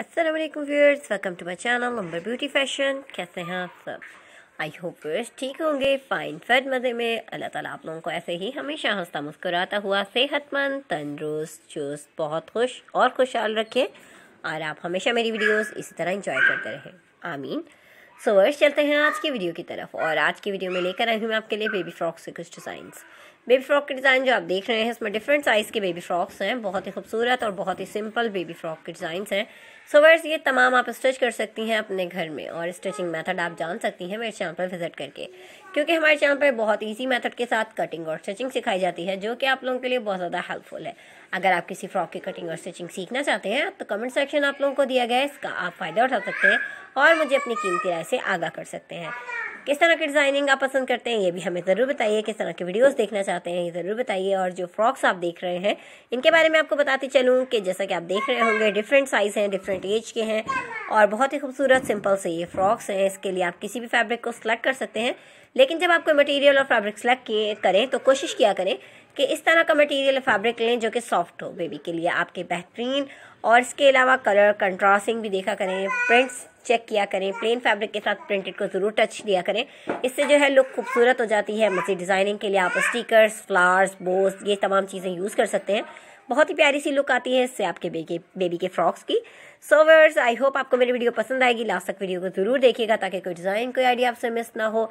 Aslam viewers welcome to my channel number beauty fashion कैसे हैं आप सब आई होप व्यूअर्स ठीक होंगे फाइन फैट मज़े में अल्लाह ताला आप लोगों को ऐसे ही हमेशा हंसता मुस्कुराता हुआ सेहतमंद तंदरुस्त चुस्त बहुत खुश और खुशहाल रखें और आप हमेशा मेरी वीडियोस इसी तरह इंजॉय करते रहें आमीन सो वर्ष चलते हैं आज की वीडियो की तरफ और आज की वीडियो में लेकर आई हूँ मैं आपके लिए बेबी फ्रॉक से कुछ डिज़ाइंस बेबी फ्रॉक के डिज़ाइन जो आप देख रहे हैं इसमें डिफरेंट साइज़ के बेबी फ्रॉक्स हैं बहुत ही खूबसूरत और बहुत ही सिंपल बेबी फ्रॉक के डिज़ाइंस हैं सो वर्ष ये तमाम आप स्टिच कर सकती हैं अपने घर में और स्टिचिंग मेथड आप जान सकती हैं मेरे चैनल पर विजिट करके क्योंकि हमारे चैनल पर बहुत ईजी मेथड के साथ कटिंग और स्टिचिंग सिखाई जाती है जो कि आप लोगों के लिए बहुत ज़्यादा हेल्पफुल है अगर आप किसी फ्रॉक की कटिंग और स्टिचिंग सीखना चाहते हैं तो कमेंट सेक्शन आप लोगों को दिया गया है इसका आप फ़ायदा उठा सकते हैं और मुझे अपनी कीमती राय से आगाह कर सकते हैं किस तरह की डिज़ाइनिंग आप पसंद करते हैं ये भी हमें ज़रूर बताइए किस तरह के वीडियोस देखना चाहते हैं ये ज़रूर बताइए और जो फ्रॉक्स आप देख रहे हैं इनके बारे में आपको बताती चलूँ कि जैसा कि आप देख रहे होंगे डिफरेंट साइज़ हैं डिफरेंट एज के हैं और बहुत ही खूबसूरत सिंपल से ये फ्रॉक्स हैं इसके लिए आप किसी भी फैब्रिक को सिलेक्ट कर सकते हैं लेकिन जब आप कोई मटेरियल और फैब्रिक सेलेक्ट किए करें तो कोशिश किया करें कि इस तरह का मटेरियल फैब्रिक लें जो कि सॉफ्ट हो बेबी के लिए आपके बेहतरीन और इसके अलावा कलर कंट्रास्टिंग भी देखा करें प्रिंट्स चेक किया करें प्लेन फैब्रिक के साथ प्रिंटेड को ज़रूर टच दिया करें इससे जो है लुक खूबसूरत हो जाती है मज़ीद डिज़ाइनिंग के लिए आप स्टिकर्स फ्लावर्स बोस ये तमाम चीज़ें यूज़ कर सकते हैं बहुत ही प्यारी सी लुक आती है इससे आपके बेबी बेबी के फ्रॉक्स की सोवर्स आई होप आपको मेरी वीडियो पसंद आएगी लास्ट तक वीडियो को जरूर देखिएगा ताकि कोई डिज़ाइन कोई आइडिया आपसे मिस ना हो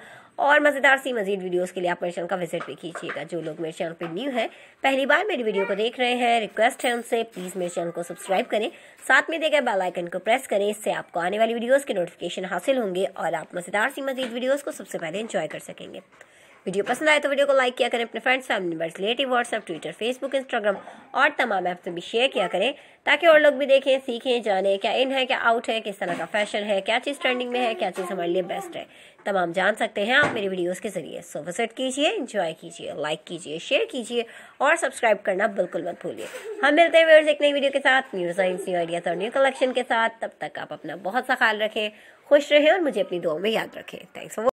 और मज़ेदार सी मजीद वीडियोस के लिए आप मेरे चैनल का विजिट भी कीजिएगा जो लोग मेरे चैनल पर न्यू है पहली बार मेरी वीडियो को देख रहे हैं रिक्वेस्ट है उनसे प्लीज़ मेरे चैनल को सब्सक्राइब करें साथ में देखा गए बेलाइकन को प्रेस करें इससे आपको आने वाली वीडियोज़ के नोटिफिकेशन हासिल होंगे और आप मज़ेदार सी मजीद वीडियोज़ को सबसे पहले इन्जॉय कर सकेंगे वीडियो पसंद आए तो वीडियो को लाइक किया करें अपने friends family relative WhatsApp Twitter Facebook Instagram और तमाम ऐप्स में भी शेयर किया करें ताकि और लोग भी देखें सीखें जानें क्या इन है क्या आउट है किस तरह का फैशन है क्या चीज़ ट्रेंडिंग में है क्या चीज़ हमारे लिए बेस्ट है तमाम जान सकते हैं आप मेरी वीडियोज़ के ज़रिए सो विजिट कीजिए इंजॉय कीजिए लाइक कीजिए शेयर कीजिए और सब्सक्राइब करना बिल्कुल मत भूलिए हम मिलते हैं एक नई वीडियो के साथ न्यू साइंस न्यू आइडियाज़ और न्यू कलेक्शन के साथ तब तक आप अपना बहुत सा ख्याल रखें खुश रहें और मुझे अपनी दुआ में याद रखें थैंक्स फॉर